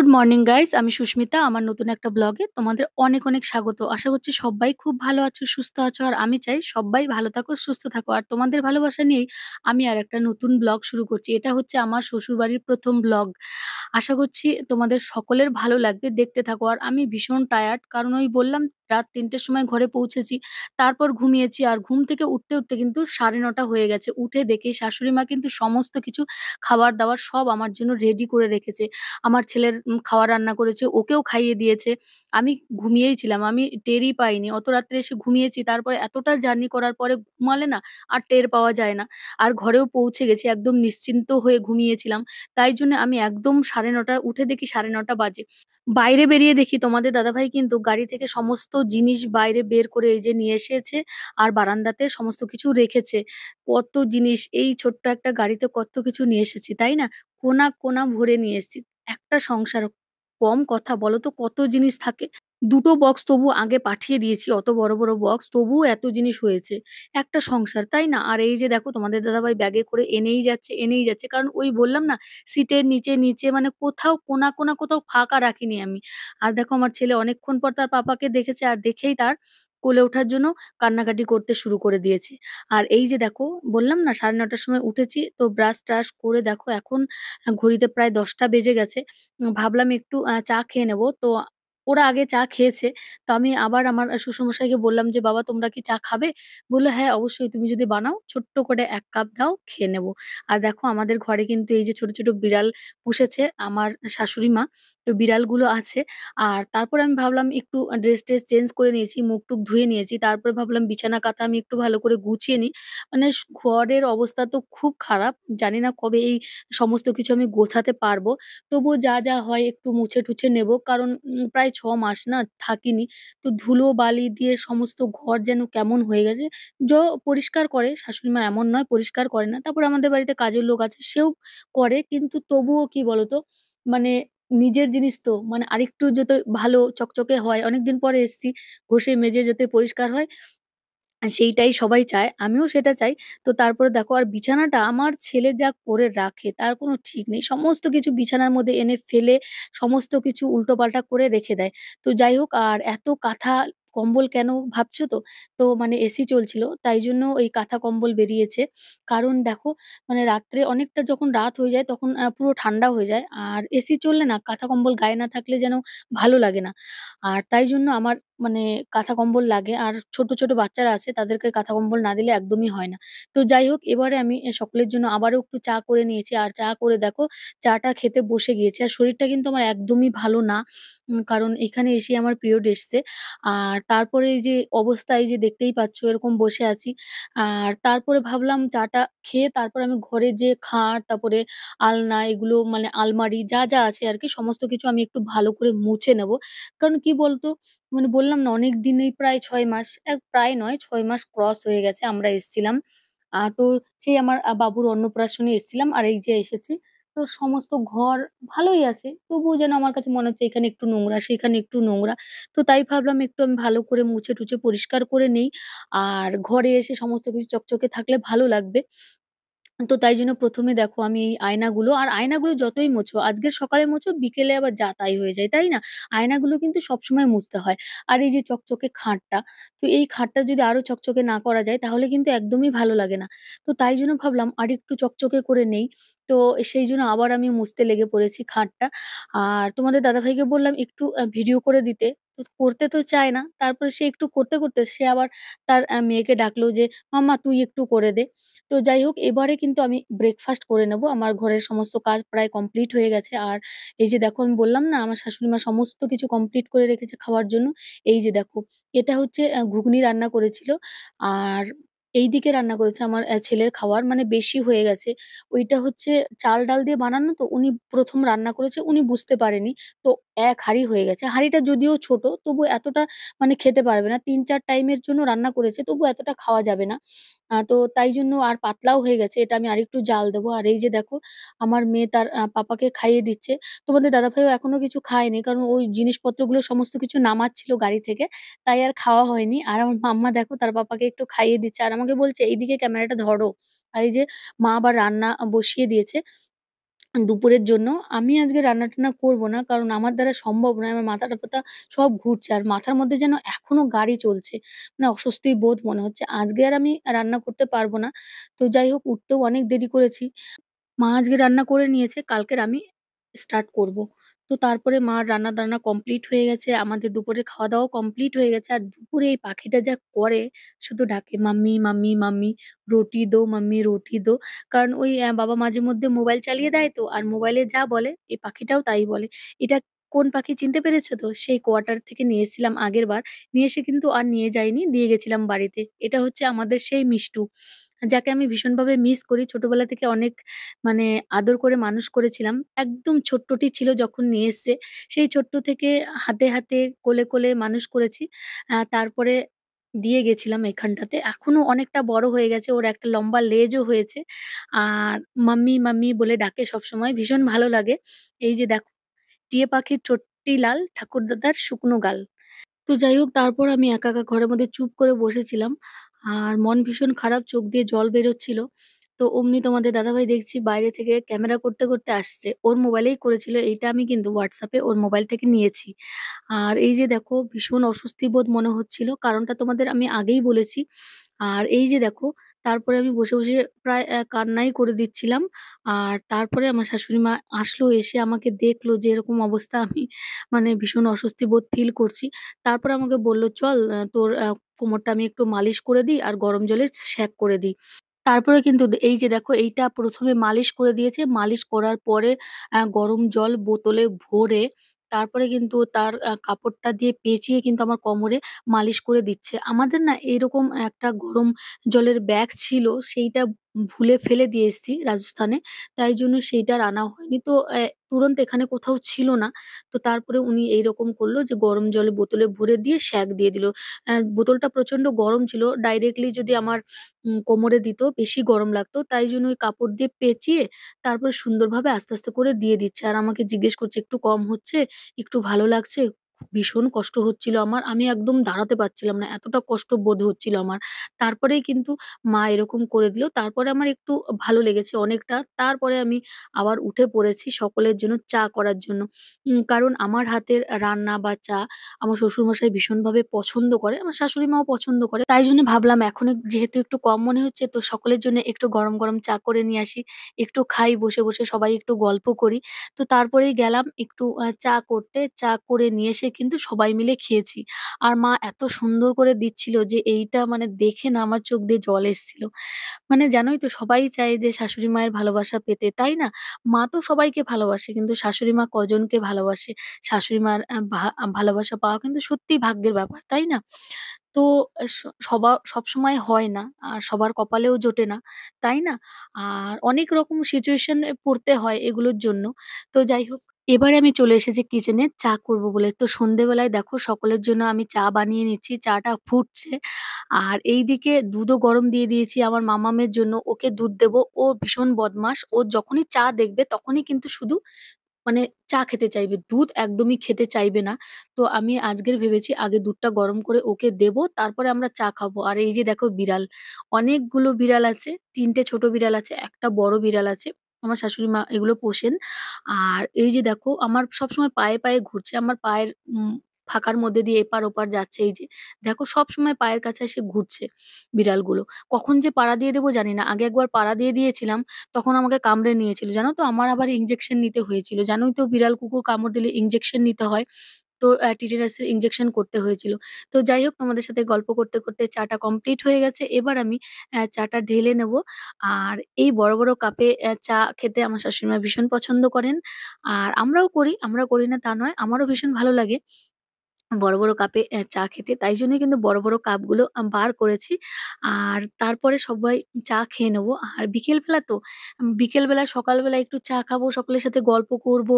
Good morning guys আমি সুস্মিতা আমার নতুন একটা ব্লগে তোমাদের অনেক অনেক স্বাগত আশা করছি সবাই খুব ভালো আছো সুস্থ আছো আর আমি চাই সবাই ভালো থাকো সুস্থ থাকো আর তোমাদের ভালোবাসা নিয়েই আমি আর একটা নতুন ব্লগ শুরু করছি এটা হচ্ছে আমার শ্বশুরবাড়ির প্রথম ব্লগ আশা করছি তোমাদের সকলের ভালো লাগবে দেখতে থাকো আর আমি ভীষণ টায়ার্ড কারণ ওই বললাম রাত তিনটের সময় ঘরে পৌঁছেছি তারপর ঘুমিয়েছি আর ঘুম থেকে উঠতে উঠতে কিন্তু সাড়ে নটা হয়ে গেছে উঠে দেখে শাশুড়ি মা কিন্তু সমস্ত কিছু খাবার দাবার সব আমার জন্য রেডি করে রেখেছে আমার ছেলের খাওয়া রান্না করেছে ওকেও খাইয়ে দিয়েছে আমি ঘুমিয়েই ছিলাম আমি টেরই পাইনি অত রাত্রে এসে ঘুমিয়েছি তারপরে এতটা জার্নি করার পরে ঘুমালে না আর টের পাওয়া যায় না আর ঘরেও পৌঁছে গেছি একদম নিশ্চিন্ত হয়ে ঘুমিয়েছিলাম তাই জন্য আমি একদম সাড়ে নটা উঠে দেখি সাড়ে নটা বাজে বাইরে বেরিয়ে দেখি তোমাদের দাদাভাই কিন্তু গাড়ি থেকে সমস্ত জিনিস বাইরে বের করে এই যে নিয়ে এসেছে আর বারান্দাতে সমস্ত কিছু রেখেছে কত জিনিস এই ছোট্ট একটা গাড়িতে কত কিছু নিয়ে এসেছি তাই না কোনা কোনা ভরে নিয়ে এসেছি একটা সংসার কম কথা বলো তো কত জিনিস থাকে দুটো বক্স তবু আগে পাঠিয়ে দিয়েছি অত বড় বড় বক্স তবু এত জিনিস হয়েছে একটা সংসার তাই না আর এই যে দেখো তোমাদের দাদাভাই ব্যাগে করে এনেই যাচ্ছে এনেই যাচ্ছে কারণ ওই বললাম না সিটের নিচে নিচে মানে কোথাও কোনা কোনা কোথাও ফাঁকা রাখিনি আমি আর দেখো আমার ছেলে অনেকক্ষণ পর তার পাপাকে দেখেছে আর দেখেই তার কোলে ওঠার জন্য কান্নাকাটি করতে শুরু করে দিয়েছে আর এই যে দেখো বললাম না সাড়ে নটার সময় উঠেছি তো ব্রাশ ট্রাশ করে দেখো এখন ঘড়িতে প্রায় দশটা বেজে গেছে ভাবলাম একটু চা খেয়ে নেবো তো ওরা আগে চা খেয়েছে। তো আমি আবার আমার শ্বশুরমশাইকে বললাম যে, "বাবা তোমরা কি চা খাবে?" বললো "হ্যাঁ, অবশ্যই তুমি যদি বানাও ছোট্ট করে এক কাপ দাও, খেয়ে নেবো আর দেখো আমাদের ঘরে কিন্তু এই যে ছোট, ছোট বিড়াল পুষেছে আমার শাশুড়ি মা। তো বিড়ালগুলো আছে আর তারপর আমি ভাবলাম একটু ড্রেস ট্রেস চেঞ্জ করে নিয়েছি মুখ টুক ধুয়ে নিয়েছি তারপরে ভাবলাম বিছানা কাঁথা আমি একটু ভালো করে গুছিয়ে নিই মানে ঘরের অবস্থা তো খুব খারাপ জানি না কবে এই সমস্ত কিছু আমি গোছাতে পারবো তবুও যা যা হয় একটু মুছে টুছে নেব কারণ প্রায় ছ মাস না থাকিনি তো ধুলো বালি দিয়ে সমস্ত ঘর যেন কেমন হয়ে গেছে য পরিষ্কার করে শাশুড়ি মা এমন নয় পরিষ্কার করে না তারপর আমাদের বাড়িতে কাজের লোক আছে সেও করে কিন্তু তবুও কি বলতো মানে নিজের জিনিস তো মানে আরেকটু যাতে ভালো চকচকে হয় অনেকদিন পরে এসছি ঘষে মেজে যাতে পরিষ্কার হয় সেইটাই সবাই চায় আমিও সেটা চাই তো তারপরে দেখো আর বিছানাটা আমার ছেলে যা করে রাখে তার কোনো ঠিক নেই সমস্ত কিছু বিছানার মধ্যে এনে ফেলে সমস্ত কিছু উল্টোপাল্টা করে রেখে দেয় তো যাই হোক আর এত কাঁথা কম্বল কেন ভাবছো তো? তো মানে এসি চলছিল তাই জন্য ওই কাঁথা কম্বল বেরিয়েছে। কারণ দেখো মানে রাত্রে অনেকটা যখন রাত হয়ে যায় তখন পুরো ঠান্ডা হয়ে যায়। আর এসি চললে না কাঁথা কম্বল গায়ে না থাকলে যেন ভালো লাগে না। আর তাই জন্য আমার মানে কাঁথা কম্বল লাগে আর ছোট ছোট বাচ্চারা আছে তাদেরকে কাঁথা কম্বল না দিলে একদমই হয় না। তো যাই হোক এবারে আমি সকলের জন্য আবারও একটু চা করে নিয়েছি আর চা করে দেখো চা-টা খেতে বসে গিয়েছি। আর শরীরটা কিন্তু আমার একদমই ভালো না। কারণ এখানে এসে আমার পিরিয়ড এসছে। আর তারপরে এই যে অবস্থায় যে দেখতেই পাচ্ছ এরকম বসে আছি। আর তারপরে ভাবলাম চা-টা খেয়ে তারপরে আমি ঘরে যে খাট তারপরে আলনা এগুলো মানে আলমারি যা, যা আছে আর কি সমস্ত কিছু আমি একটু ভালো করে মুছে নেবো। কারণ কি বলতো? মানে বললাম বললাম না অনেক দিনই প্রায় ছয় মাস এক প্রায় নয় ছয় মাস ক্রস হয়ে গেছে আমরা এসছিলাম আহ তো সেই আমার বাবুর অন্নপ্রাশনে এসছিলাম আর এই যে এসেছি তো সমস্ত ঘর ভালোই আছে তবুও যেন আমার কাছে মনে হচ্ছে এখানে একটু নোংরা সেখানে একটু নোংরা তো তাই ভাবলাম একটু আমি ভালো করে মুছে টুছে পরিষ্কার করে নিই আর ঘরে এসে সমস্ত কিছু চকচকে থাকলে ভালো লাগবে তো তাই জন্য প্রথমে দেখো আমি এই আয়নাগুলো আর আয়নাগুলো যতই মোছো, আজকে সকালে মোছো বিকেলে আবার যা তাই হয়ে যায়, তাই না? আয়নাগুলো কিন্তু সবসময় মুছতে হয়। আর এই যে চকচকে খাটটা, তো এই খাটটা যদি আরো চকচকে না করা যায় তাহলে কিন্তু একদমই ভালো লাগে না। তো তাই জন্য ভাবলাম আর একটু চকচকে করে নেই। তো সেই জন্য আবার আমি মুছতে লেগে পড়েছি খাটটা। আর তোমাদের দাদাভাইকে বললাম একটু ভিডিও করে দিতে। করতে তো চায় না। তারপরে সে একটু করতে, করতে সে আবার তার মেয়েকে ডাকলো যে, "মাম্মা তুই একটু করে দে।" তো যাই হোক এবারে কিন্তু আমি ব্রেকফাস্ট করে নেবো। আমার ঘরের সমস্ত কাজ প্রায় কমপ্লিট হয়ে গেছে। আর এই যে দেখো আমি বললাম না আমার শাশুড়ি মা সমস্ত কিছু কমপ্লিট করে রেখেছে খাওয়ার জন্য। এই যে দেখো এটা হচ্ছে ঘুগনি রান্না করেছিল। আর এইদিকে রান্না করেছে আমার ছেলের খাওয়ার মানে বেশি হয়ে গেছে। ওইটা হচ্ছে চাল ডাল দিয়ে বানানো তো উনি প্রথম রান্না করেছে উনি বুঝতে পারেনি। তো এক হাঁড়ি হয়ে গেছে। হাঁড়িটা যদিও ছোট তবু এতটা মানে খেতে পারবে না তিন চার টাইমের জন্য রান্না করেছে তবু এতটা খাওয়া যাবে না। তো তাই জন্য আর পাতলাও হয়ে গেছে। এটা আমি আরেকটু জাল দেবো। আর এই যে দেখো আমার মেয়ে তার পাপাকে খাইয়ে দিচ্ছে। তোমাদের দাদাভাইও এখনো কিছু খায়নি। কারণ ওই জিনিসপত্রগুলো সমস্ত কিছু নামাচ্ছিল গাড়ি থেকে। তাই আর খাওয়া হয়নি। আর আমার মাম্মা দেখো তার পাপাকে একটু খাইয়ে দিচ্ছে। আর আমাকে বলছে এইদিকে ক্যামেরাটা ধরো আর এই যে মা আবার রান্না বসিয়ে দিয়েছে দুপুরের জন্য আমি আজকে রান্না টান্না করবো না কারণ আমার দ্বারা সম্ভব নয় আমার মাথাটা পাতা সব ঘুরছে আর মাথার মধ্যে যেন এখনো গাড়ি চলছে মানে অস্বস্তি বোধ মনে হচ্ছে আজকে আর আমি রান্না করতে পারবো না তো যাই হোক উঠতেও অনেক দেরি করেছি মা আজকে রান্না করে নিয়েছে কালকের আমি স্টার্ট করব। তো তারপরে মার রান্না দান্না কমপ্লিট হয়ে গেছে। আমাদের দুপুরে খাওয়া-দাওয়াও কমপ্লিট হয়ে গেছে। আর দুপুরে এই পাখিটা যা করে শুধু ডাকে, "মাম্মি, মাম্মি, মাম্মি, রুটি দো, মাম্মি রুটি দো।" কারণ ওই বাবা মাঝে মধ্যে মোবাইল চালিয়ে দেয় তো। আর মোবাইলে যা বলে এই পাখিটাও তাই বলে। এটা কোন পাখি চিনতে পেরেছো তো? সেই কোয়ার্টার থেকে নিয়ে এসেছিলাম আগেরবার। নিয়ে এসে কিন্তু আর নিয়ে যাইনি, দিয়ে গেছিলাম বাড়িতে। এটা হচ্ছে আমাদের সেই মিষ্টু। যাকে আমি ভীষণভাবে মিস করি। ছোটবেলা থেকে অনেক মানে আদর করে মানুষ করেছিলাম। একদম ছোট্টটি ছিল যখন নিয়ে এসছে। সেই ছোট্ট থেকে হাতে, হাতে, কোলে, কোলে মানুষ করেছি। তারপরে দিয়ে গেছিলাম এখানটাতে। এখনো অনেকটা বড় হয়ে গেছে। ওর একটা লম্বা লেজও হয়েছে। আর মাম্মি, মাম্মি বলে ডাকে সবসময়। ভীষণ ভালো লাগে। এই যে দেখো, টিয়ে পাখির ছোট্টি লাল, ঠাকুরদাদার শুকনো গাল। তো যাই হোক তারপর আমি একা, একা, ঘরের মধ্যে চুপ করে বসেছিলাম। আর মন ভীষণ খারাপ চোখ দিয়ে জল বেরোচ্ছিল তো অমনি তোমাদের দাদাভাই দেখছি বাইরে থেকে ক্যামেরা করতে করতে আসছে ওর মোবাইলেই করেছিল এইটা আমি কিন্তু হোয়াটসঅ্যাপে ওর মোবাইল থেকে নিয়েছি আর এই যে দেখো ভীষণ অস্বস্তি বোধ মনে হচ্ছিল কারণটা তোমাদের আমি আগেই বলেছি আর এই যে দেখো তারপরে আমি বসে বসে প্রায় কান্নাই করে দিচ্ছিলাম আর তারপরে আমার শাশুড়ি মা আসলো এসে আমাকে দেখলো যে এরকম অবস্থা আমি মানে ভীষণ অস্বস্তি বোধ ফিল করছি তারপরে আমাকে বললো চল তোর কোমরটা আমি একটু মালিশ করে দিই আর গরম জলে শ্যাক করে দিই তারপরে কিন্তু এই যে দেখো এইটা প্রথমে মালিশ করে দিয়েছে। মালিশ করার পরে গরম জল বোতলে ভরে তারপরে কিন্তু তার কাপড়টা দিয়ে পেঁচিয়ে কিন্তু আমার কোমরে মালিশ করে দিচ্ছে। আমাদের না এরকম একটা গরম জলের ব্যাগ ছিল সেইটা ভুলে ফেলে দিয়ে এসেছি রাজস্থানে। তাই জন্য আর আনা হয়নি। তো তুরন্ত এখানে কোথাও ছিল না। তো তারপরে উনি এইরকম করলো যে গরম জলে বোতলে ভরে দিয়ে শ্যাক দিয়ে দিল। বোতলটা প্রচন্ড গরম ছিল। ডাইরেক্টলি যদি আমার কোমরে দিত বেশি গরম লাগতো। তাই জন্য ওই কাপড় দিয়ে পেঁচিয়ে তারপরে সুন্দরভাবে আস্তে, আস্তে করে দিয়ে দিচ্ছে। আর আমাকে জিজ্ঞেস করছে, "একটু কম হচ্ছে? একটু ভালো লাগছে?" ভীষণ কষ্ট হচ্ছিল আমার আমি একদম দাঁড়াতে পারছিলাম না এতটা কষ্ট বোধ হচ্ছিল আমার তারপরেই কিন্তু মা এরকম করে দিল তারপরে আমার একটু ভালো লেগেছে অনেকটা তারপরে আমি আবার উঠে পড়েছি সকলের জন্য চা করার জন্য কারণ আমার হাতের রান্না বা চা আমার শ্বশুরমশাই ভীষণভাবে পছন্দ করে আমার শাশুড়ি মাও পছন্দ করে তাই জন্য ভাবলাম এখন যেহেতু একটু কম মনে হচ্ছে তো সকলের জন্য একটু গরম গরম চা করে নিয়ে আসি একটু খাই বসে বসে সবাই একটু গল্প করি তো তারপরেই গেলাম একটু চা করতে চা করে নিয়ে এসে কিন্তু সবাই মিলে খেয়েছি। আর মা এত সুন্দর করে দিচ্ছিল যে এইটা মানে দেখে না আমার চোখ দিয়ে জল এসছিল। মানে জানোই তো সবাই চায় যে শাশুড়ি মায়ের ভালোবাসা পেতে, তাই না? মা তো সবাইকে ভালোবাসে কিন্তু শাশুড়ি মা কজনকে ভালোবাসে? শাশুড়ি মার ভা ভালোবাসা পাওয়া কিন্তু সত্যি ভাগ্যের ব্যাপার, তাই না? তো স সবা সবসময় হয় না। আর সবার কপালেও জোটে না, তাই না? আর অনেক রকম সিচুয়েশন এ পড়তে হয় এগুলোর জন্য। তো যাই হোক এবারে আমি চলে এসেছি কিচেনে চা করব বলে তো সন্ধেবেলায় দেখো সকলের জন্য আমি চা বানিয়ে নিচ্ছি চাটা ফুটছে আর এই দিকে দুধও গরম দিয়ে দিয়েছি আমার মামামের জন্য ওকে দুধ দেব ও ভীষণ বদমাস ও যখনই চা দেখবে তখনই কিন্তু শুধু মানে চা খেতে চাইবে দুধ একদমই খেতে চাইবে না তো আমি আজকের ভেবেছি আগে দুধটা গরম করে ওকে দেব তারপরে আমরা চা খাবো আর এই যে দেখো বিড়াল অনেকগুলো বিড়াল আছে তিনটে ছোট বিড়াল আছে একটা বড় বিড়াল আছে আমার শাশুড়ি মা এগুলো পোষেন। আর এই যে দেখো আমার সবসময় পায়ে, পায়ে ঘুরছে। আমার পায়ের ফাঁকার মধ্যে দিয়ে এপার ওপার যাচ্ছে এই যে। দেখো সবসময় পায়ের কাছে এসে ঘুরছে বিড়ালগুলো। কখন যে পাড়া দিয়ে দেবো জানি না। আগে একবার পাড়া দিয়ে দিয়েছিলাম, তখন আমাকে কামড়ে নিয়েছিল। জানো তো? আমার আবার ইঞ্জেকশন নিতে হয়েছিল। জানোই তো বিড়াল কুকুর কামড় দিলে ইঞ্জেকশন নিতে হয়। তো অ্যা টিটেনাসের ইনজেকশন করতে হয়েছিল। তো যাই হোক তোমাদের সাথে গল্প করতে, করতে চা টা কমপ্লিট হয়ে গেছে। এবার আমি চাটা চা টা ঢেলে নেবো। আর এই বড়, বড় কাপে চা খেতে আমার শাশুড়ি মা ভীষণ পছন্দ করেন। আর আমরাও করি, আমরা করি না তা নয়। আমারও ভীষণ ভালো লাগে। বড়, বড় কাপে চা খেতে। তাই জন্যই কিন্তু বড়, বড় কাপগুলো বার করেছি। আর তারপরে সবাই চা খেয়ে নেবো। আর বিকেলবেলা তো, বিকেলবেলা সকালবেলা একটু চা খাবো, সকলের সাথে গল্প করব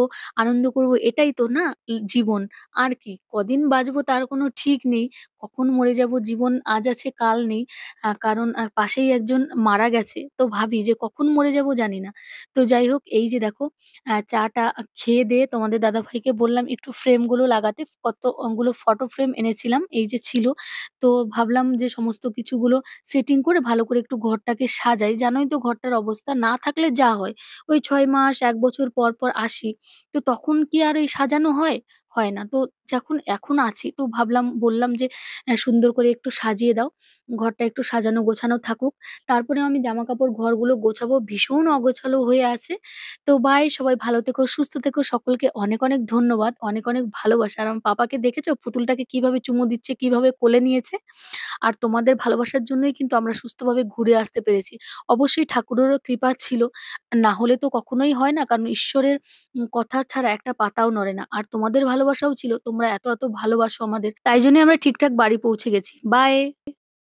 আনন্দ করবো। এটাই তো না জীবন। আর কি? কদিন বাঁচবো তার কোনো ঠিক নেই। কখন মরে যাবো জীবন আজ আছে কাল নেই। কারণ পাশেই একজন মারা গেছে। তো ভাবি যে কখন মরে যাবো জানি না। তো যাই হোক এই যে দেখো চাটা চা-টা খেয়ে দেয়ে তোমাদের দাদাভাইকে বললাম একটু ফ্রেমগুলো লাগাতে কত অঙ্গ অনেকগুলো ফটো ফ্রেম এনেছিলাম এই যে ছিল তো ভাবলাম যে সমস্ত কিছুগুলো সেটিং করে ভালো করে একটু ঘরটাকে সাজাই জানোই তো ঘরটার অবস্থা না থাকলে যা হয় ওই ছয় মাস এক বছর পর পর আসি তো তখন কি আর এই সাজানো হয় হয় না তো যখন এখন আছি তো ভাবলাম বললাম যে হ্যাঁ, সুন্দর করে একটু সাজিয়ে দাও ঘরটা একটু সাজানো গোছানো থাকুক তারপরে আমি জামা কাপড় ঘরগুলো গোছাবো ভীষণ অগোছালো হয়ে আছে তো বাই সবাই ভালো থেকো সুস্থ থেকো সকলকে অনেক অনেক ধন্যবাদ অনেক অনেক ভালোবাসা আর আমার পাপাকে দেখেছো পুতুলটাকে কিভাবে চুমু দিচ্ছে কিভাবে কোলে নিয়েছে আর তোমাদের ভালোবাসার জন্যই কিন্তু আমরা সুস্থভাবে ঘুরে আসতে পেরেছি অবশ্যই ঠাকুরেরও কৃপা ছিল না হলে তো কখনোই হয় না কারণ ঈশ্বরের কথা ছাড়া একটা পাতাও নড়ে না আর তোমাদের ভালো ভালোবাসাও ছিল তোমরা এত এত ভালোবাসো আমাদের তাই জন্য আমরা ঠিকঠাক বাড়ি পৌঁছে গেছি বাই